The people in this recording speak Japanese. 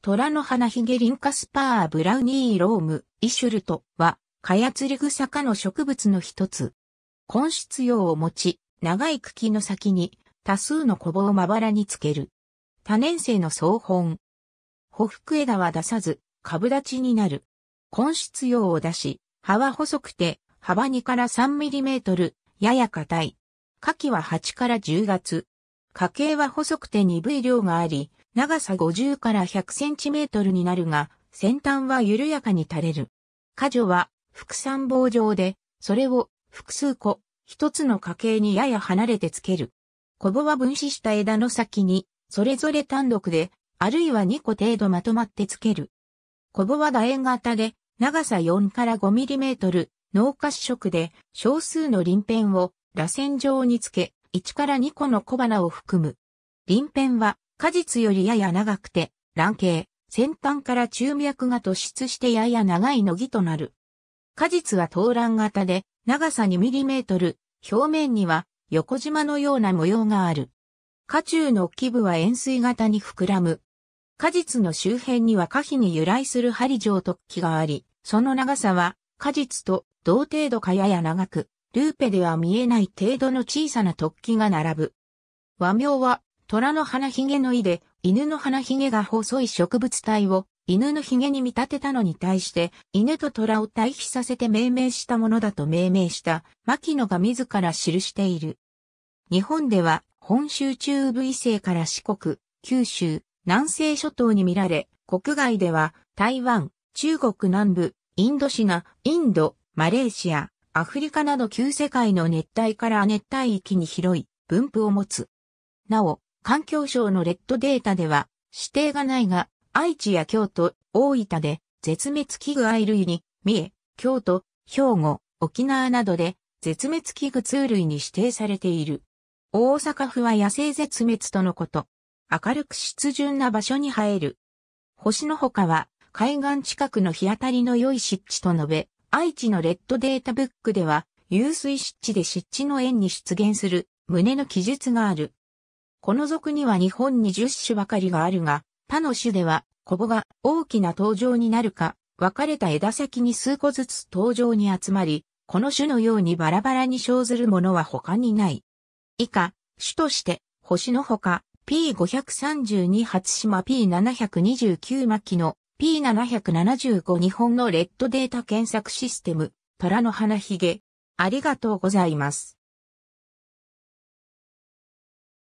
虎の花ヒゲリンカスパーブラウニーローム、イシュルトは、カヤツリグサ科の植物の一つ。根室葉を持ち、長い茎の先に多数の小棒をまばらにつける。多年生の総本。ほふ枝は出さず、株立ちになる。根室葉を出し、葉は細くて、幅2から3ミリメートル、やや硬い。花期は8から10月。花茎は細くて鈍い量があり、長さ50から100センチメートルになるが、先端は緩やかに垂れる。果樹は、副産棒状で、それを複数個、一つの家系にやや離れてつける。コボは分子した枝の先に、それぞれ単独で、あるいは2個程度まとまってつける。コボは楕円型で、長さ4から5ミリメートル、脳褐色で、少数の輪片を、螺旋状につけ、1から2個の小花を含む。輪片は、果実よりやや長くて、卵形、先端から中脈が突出してやや長いの木となる。果実は頭卵型で、長さ2トル、表面には横縞のような模様がある。果中の基部は円錐型に膨らむ。果実の周辺には花皮に由来する針状突起があり、その長さは果実と同程度かやや長く、ルーペでは見えない程度の小さな突起が並ぶ。和名は虎の花げの意で、犬の花げが細い植物体を犬のひげに見立てたのに対して、犬と虎を対比させて命名したものだと命名した牧野が自ら記している。日本では本州中部異性から四国、九州、南西諸島に見られ、国外では台湾、中国南部、インドシナ、インド、マレーシア、アフリカなど旧世界の熱帯から熱帯域に広い分布を持つ。なお、環境省のレッドデータでは、指定がないが、愛知や京都、大分で、絶滅危惧愛類に、三重、京都、兵庫、沖縄などで、絶滅危惧通類に指定されている。大阪府は野生絶滅とのこと。明るく湿潤な場所に生える。星の他は、海岸近くの日当たりの良い湿地と述べ、愛知のレッドデータブックでは、湧水湿地で湿地の縁に出現する、胸の記述がある。この属には日本に10種ばかりがあるが、他の種では、コボが大きな登場になるか、分かれた枝先に数個ずつ登場に集まり、この種のようにバラバラに生ずるものは他にない。以下、種として、星のほか、P532 初島 P729 末期の P775 日本のレッドデータ検索システム、虎の花ひげ。ありがとうございます。